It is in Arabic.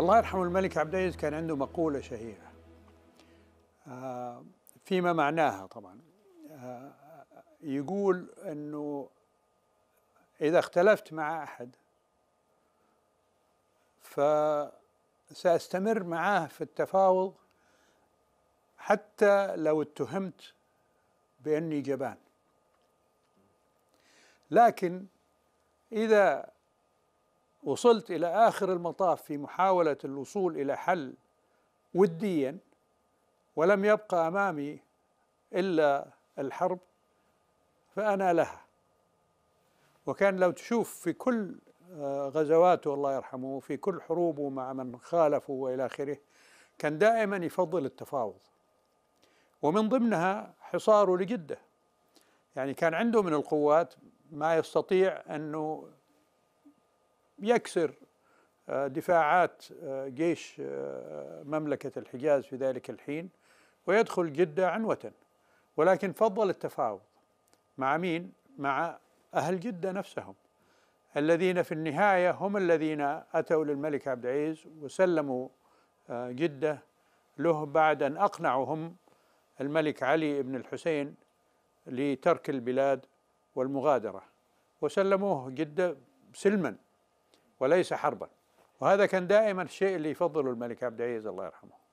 الله يرحمه الملك عبد العزيز كان عنده مقولة شهيرة آه، فيما معناها طبعا آه، يقول أنه إذا اختلفت مع أحد فسأستمر معاه في التفاوض حتى لو اتهمت بأني جبان لكن إذا وصلت إلى آخر المطاف في محاولة الوصول إلى حل وديا ولم يبقى أمامي إلا الحرب فأنا لها وكان لو تشوف في كل آه، غزواته الله يرحمه في كل حروبه مع من خالفه والى اخره كان دائما يفضل التفاوض ومن ضمنها حصاره لجده يعني كان عنده من القوات ما يستطيع انه يكسر آه، دفاعات آه، جيش آه، مملكة الحجاز في ذلك الحين ويدخل جدة عنوة ولكن فضل التفاوض مع مين؟ مع أهل جدة نفسهم الذين في النهاية هم الذين أتوا للملك عبد العزيز وسلموا جدة له بعد أن أقنعهم الملك علي بن الحسين لترك البلاد والمغادرة وسلموه جدة سلما وليس حربا وهذا كان دائما الشيء اللي يفضله الملك عبد العزيز الله يرحمه